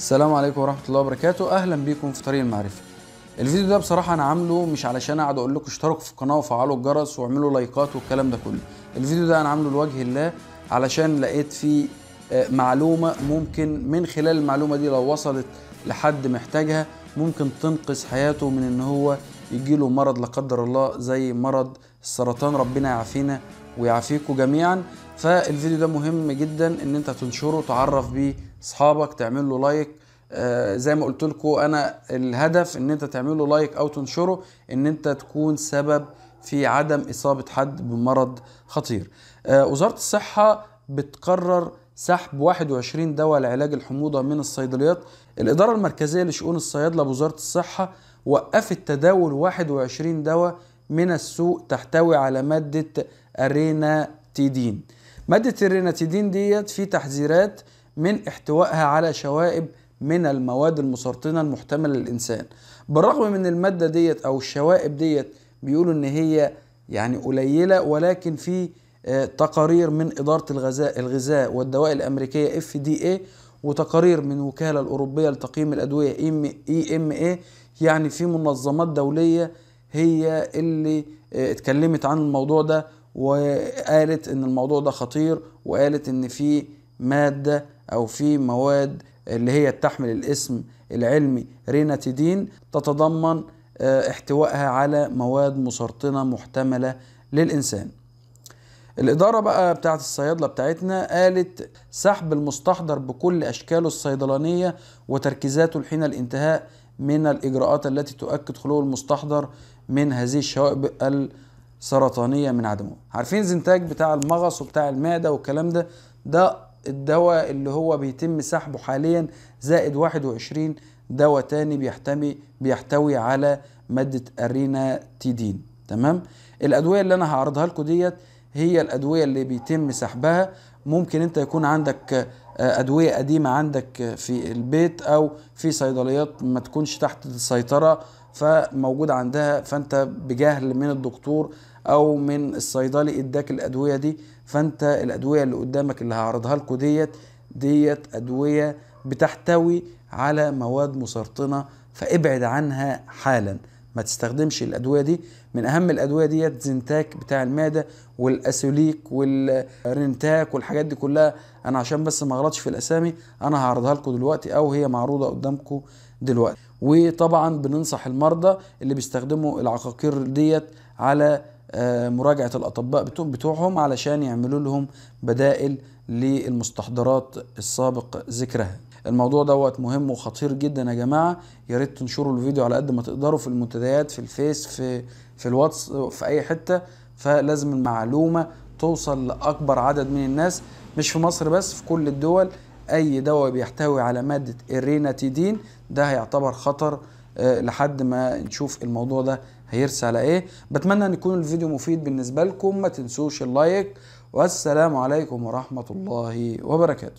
السلام عليكم ورحمه الله وبركاته اهلا بيكم في طريق المعرفه الفيديو ده بصراحه انا عامله مش علشان اقعد اقول لكم اشتركوا في القناه وفعلوا الجرس واعملوا لايكات والكلام ده كله الفيديو ده انا عامله لوجه الله علشان لقيت فيه آه، معلومه ممكن من خلال المعلومه دي لو وصلت لحد محتاجها ممكن تنقذ حياته من ان هو يجيله مرض لا قدر الله زي مرض السرطان ربنا يعافينا ويعافيكم جميعا فالفيديو ده مهم جدا ان انت تنشره تعرف بيه اصحابك تعمل له لايك آه زي ما قلت لكم انا الهدف ان انت تعمل له لايك او تنشره ان انت تكون سبب في عدم اصابه حد بمرض خطير آه وزاره الصحه بتقرر سحب 21 دواء لعلاج الحموضه من الصيدليات الاداره المركزيه لشؤون الصيادله بوزاره الصحه وقفت تداول 21 دواء من السوق تحتوي على مادة الريناتيدين مادة الريناتيدين ديت في تحذيرات من احتوائها على شوائب من المواد المسرطنة المحتملة للإنسان بالرغم من المادة ديت أو الشوائب ديت بيقولوا إن هي يعني قليلة ولكن في آه، تقارير من إدارة الغذاء الغذاء والدواء الأمريكية FDA وتقارير من وكالة الأوروبية لتقييم الأدوية EMA يعني في منظمات دولية هي اللي آه، اتكلمت عن الموضوع ده وقالت ان الموضوع ده خطير وقالت ان في مادة او في مواد اللي هي تحمل الاسم العلمي ريناتيدين تتضمن آه، احتوائها على مواد مسرطنة محتملة للإنسان الإدارة بقى بتاعت الصيادلة بتاعتنا قالت سحب المستحضر بكل أشكاله الصيدلانية وتركيزاته حين الانتهاء من الإجراءات التي تؤكد خلو المستحضر من هذه الشوائب السرطانية من عدمه عارفين زنتاج بتاع المغص وبتاع المعدة والكلام ده ده الدواء اللي هو بيتم سحبه حاليا زائد 21 دواء تاني بيحتمي بيحتوي على مادة تيدين تمام الأدوية اللي أنا هعرضها لكم ديت هي الأدوية اللي بيتم سحبها ممكن أنت يكون عندك ادويه قديمه عندك في البيت او في صيدليات ما تكونش تحت السيطره فموجود عندها فانت بجهل من الدكتور او من الصيدلي اداك الادويه دي فانت الادويه اللي قدامك اللي هعرضها لكم ديت ديت ادويه بتحتوي على مواد مسرطنه فابعد عنها حالا ما تستخدمش الادويه دي من اهم الادويه ديت زنتاك بتاع المعده والاسوليك والرنتاك والحاجات دي كلها انا عشان بس ما اغلطش في الاسامي انا هعرضها لكم دلوقتي او هي معروضه قدامكم دلوقتي وطبعا بننصح المرضى اللي بيستخدموا العقاقير ديت على آه، مراجعه الاطباء بتوعهم علشان يعملوا لهم بدائل للمستحضرات السابق ذكرها الموضوع دوت مهم وخطير جدا يا جماعه يا ريت تنشروا الفيديو على قد ما تقدروا في المنتديات في الفيس في في الواتس في اي حته فلازم المعلومه توصل لاكبر عدد من الناس مش في مصر بس في كل الدول اي دواء بيحتوي على ماده الريناتيدين ده هيعتبر خطر آه، لحد ما نشوف الموضوع ده هيرسى على ايه بتمنى ان يكون الفيديو مفيد بالنسبه لكم ما تنسوش اللايك والسلام عليكم ورحمه الله وبركاته